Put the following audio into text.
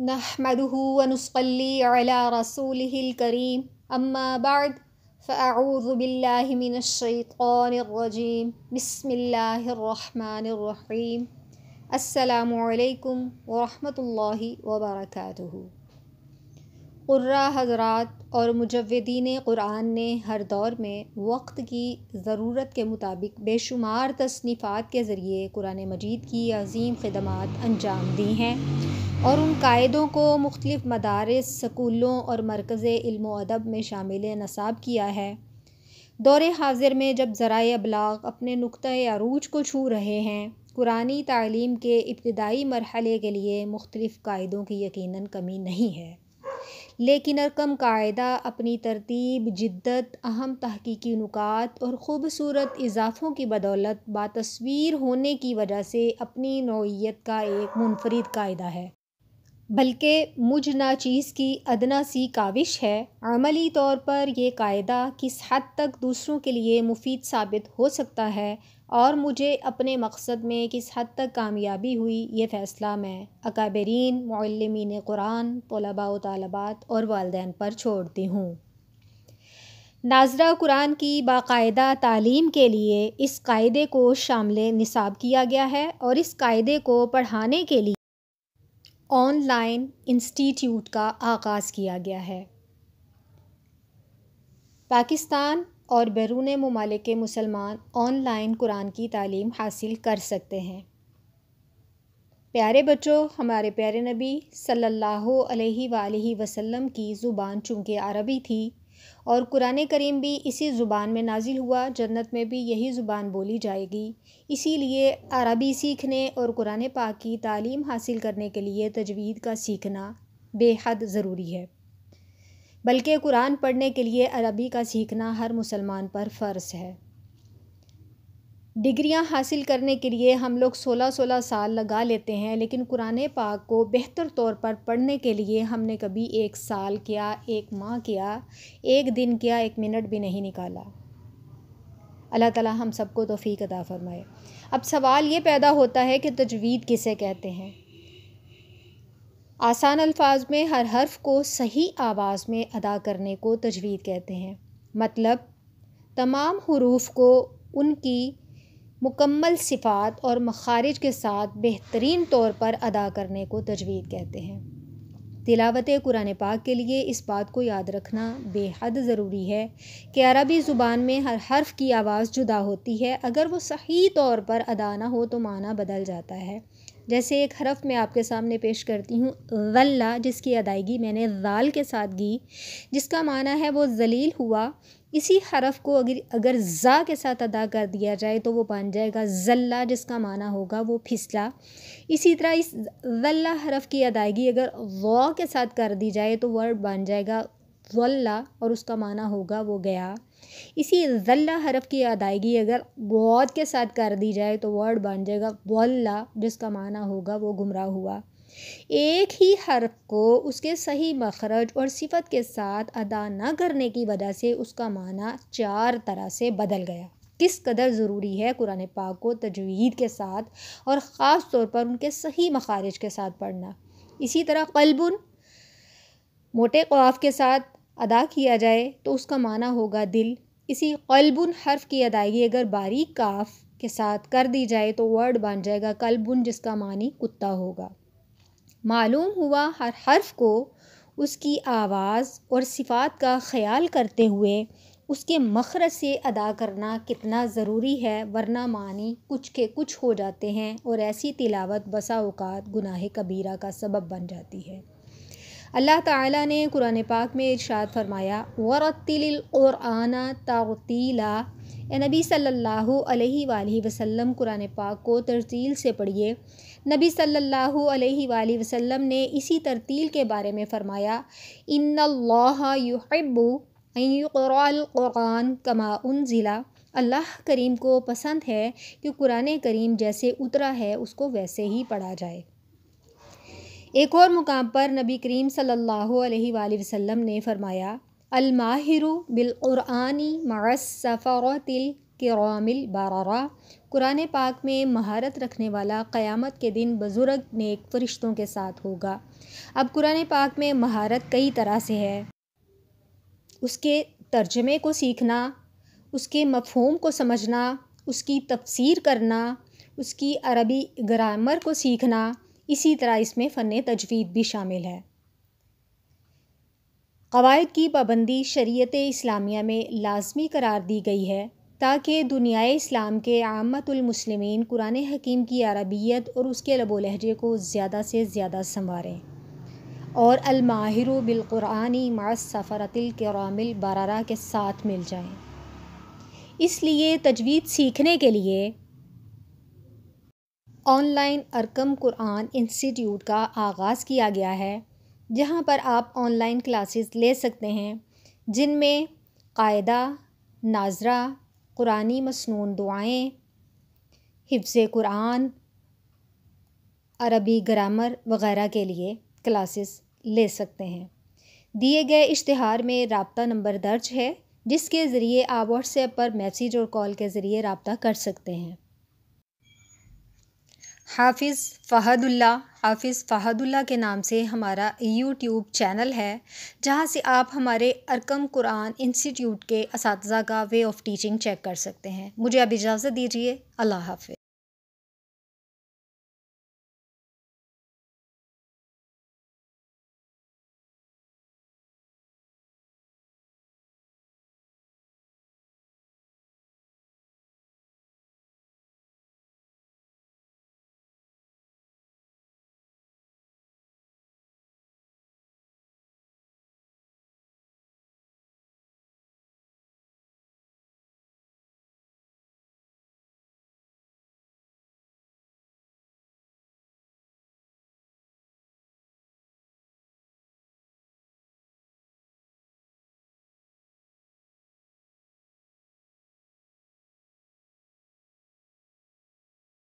नहमदह वनसली रसूलकरीम अम्मा बाद फ़ाऊज़ बिल्लाशैतरजीम बसमीम अल्लाम वरहमल वबरक कुर्रा हजरात और मुजवदीन क़ुरान ने हर दौर में वक्त की ज़रूरत के मुताबिक बेशुमार तसनीफ़ात के ज़रिए कुरान मजीद की अजीम खदमात अंजाम दी हैं और उन कायदों को मुख्तलिफ़ मदारस स्कूलों और मरकज़ इल्म अदब में शामिल नसाब किया है दौर हाजिर में जब ज़राए अबलाग अपने नुक़ अरूज को छू रहे हैं कुरानी तालीम के इब्तदाई मरहले के लिए मुख्तलिफ़ कायदों की यकीन कमी नहीं है लेकिन अरकम कायदा अपनी तरतीब जिद्दत अहम तहकीकी नुकात और ख़ूबसूरत इजाफ़ों की बदौलत बातस्वीर होने की वजह से अपनी नौीयत का एक मुनफरद कायदा है बल्कि मुझ ना चीज़ की अदना सी काविश है अमली तौर पर ये कायदा किस हद तक दूसरों के लिए मुफीद साबित हो सकता है और मुझे अपने मकसद में किस हद तक कामयाबी हुई ये फ़ैसला मैं अकाबरीन मिन कुरान तलबा तलबात और वालदेन पर छोड़ती हूँ नाजरा कुरान की बाकायदा तालीम के लिए इस कायदे को शामिल निसाब किया गया है और इस कायदे को पढ़ाने के लिए ऑनलाइन इंस्टीट्यूट का आगाज़ किया गया है पाकिस्तान और बैरून ममालिक मुसलमान ऑनलाइन कुरान की तालीम हासिल कर सकते हैं प्यारे बच्चों हमारे प्यारे नबी सल्लल्लाहु अलैहि वसल्लम की ज़ुबान चूँकि अरबी थी और कुरान करीम भी इसी ज़ुबान में नाजिल हुआ जन्नत में भी यही ज़ुबान बोली जाएगी इसीलिए अरबी सीखने और कुरान पाक की तालीम हासिल करने के लिए तजवीद का सीखना बेहद ज़रूरी है बल्कि कुरान पढ़ने के लिए अरबी का सीखना हर मुसलमान पर फ़र्ज़ है डिग्रियां हासिल करने के लिए हम लोग सोलह सोलह साल लगा लेते हैं लेकिन कुरान पाक को बेहतर तौर पर पढ़ने के लिए हमने कभी एक साल किया एक माह किया एक दिन किया एक मिनट भी नहीं निकाला अल्लाह ताला हम सबको तोफ़ी अदा फरमाए अब सवाल ये पैदा होता है कि तजवीद किसे कहते हैं आसान अल्फाज में हर हर्फ को सही आवाज़ में अदा करने को तजवीद कहते हैं मतलब तमाम हरूफ को उनकी मुकम्मल सिफ़ात और मखारिज के साथ बेहतरीन तौर पर अदा करने को तजवीज़ कहते हैं तिलावत कुरान पाक के लिए इस बात को याद रखना बेहद ज़रूरी है कि अरबी ज़ुबान में हर हर्फ की आवाज़ जुदा होती है अगर वो सही तौर पर अदा ना हो तो माना बदल जाता है जैसे एक हरफ मैं आपके सामने पेश करती हूँ वल्ला जिसकी अदायगी मैंने जाल के साथ की जिसका माना है वो जलील हुआ इसी हरफ को अगर अगर ज़ा के साथ अदा कर दिया जाए तो वो बन जाएगा जल्ला जिसका माना होगा वो फिसला इसी तरह इस वल्ला हरफ की अदायगी अगर वॉ के साथ कर दी जाए तो वर्ड बन जाएगा वल्ला और उसका माना होगा वो गया इसी ज़ल्ला हरफ की अदायगी अगर गौद के साथ कर दी जाए तो वर्ड बन जाएगा वल्ला जिसका माना होगा वो गुमराह हुआ एक ही हरफ़ को उसके सही मखरज और सिफत के साथ अदा न करने की वजह से उसका माना चार तरह से बदल गया किस कदर ज़रूरी है कुरान पाक को तजवीद के साथ और ख़ास तौर पर उनके सही मखारज के साथ पढ़ना इसी तरह कलबुन मोटे क़वाफ के साथ अदा किया जाए तो उसका माना होगा दिल इसी कल्बुन हर्फ की अदायगी अगर बारीक काफ के साथ कर दी जाए तो वर्ड बन जाएगा कल्बुन जिसका मानी कुत्ता होगा मालूम हुआ हर हर्फ को उसकी आवाज़ और सिफात का ख्याल करते हुए उसके मखर से अदा करना कितना ज़रूरी है वरना मानी कुछ के कुछ हो जाते हैं और ऐसी तिलावत बसा अवकात गुनाह कबीरा का सबब बन जाती है अल्लाह ताला ने कुरान पाक में इरशाद फरमाया तातीला ए नबी सल्लल्लाहु अलैहि वाली वसल्लम कुरान पाक को तरतील से पढ़िए नबी सल्लल्लाहु अलैहि वाली वसल्लम ने इसी तरतील के बारे में फ़रमाया इन्ल्लाहब्बू क़ुरान कमा उन ज़िला अल्लाह करीम को पसंद है कि कुरान करीम जैसे उतरा है उसको वैसे ही पढ़ा जाए एक और मुकाम पर नबी करीम सल्लल्लाहु अलैहि वसल्लम ने फरमाया अलमाहिर बिलकुरानी मसफ़रतिल किरामिल बारारा कुरान पाक में महारत रखने वाला क़यामत के दिन बुज़ुर्ग नेक फरिश्तों के साथ होगा अब कुरान पाक में महारत कई तरह से है उसके तर्जमे को सीखना उसके मफहम को समझना उसकी तफसीर करना उसकी अरबी ग्रामर को सीखना इसी तरह इसमें फ़न तजवीद भी शामिल है कवायद की पाबंदी शरीत इस्लामिया में लाजमी करार दी गई है ताकि दुनिया इस्लाम के आमतमसलमिन कुरान हकीम की अरबियत और उसके लबो लहजे को ज़्यादा से ज़्यादा संवारें और अलमाहिर बिलकुरानी मासफ़रतिलकरामिल बारारा के साथ मिल जाएं इसलिए तजवीज़ सीखने के लिए ऑनलाइन अरकम कुरान इंस्टीट्यूट का आगाज़ किया गया है जहां पर आप ऑनलाइन क्लासेस ले सकते हैं जिनमें कायदा नाजरा कुरानी मसनून दुआएं हिफ्ज़ कुरान अरबी ग्रामर वगैरह के लिए क्लासेस ले सकते हैं दिए गए इश्तहार में रबता नंबर दर्ज है जिसके ज़रिए आप व्हाट्सएप पर मैसेज और कॉल के ज़रिए रबता कर सकते हैं हाफिज़ फ़हदुल्ला हाफिज़ फ़हदुल्ला के नाम से हमारा यूट्यूब चैनल है जहाँ से आप हमारे अरकम कुरान इंस्टीट्यूट के इस का वे ऑफ़ टीचिंग चेक कर सकते हैं मुझे अब इजाज़त दीजिए अल्लाह हाफिज़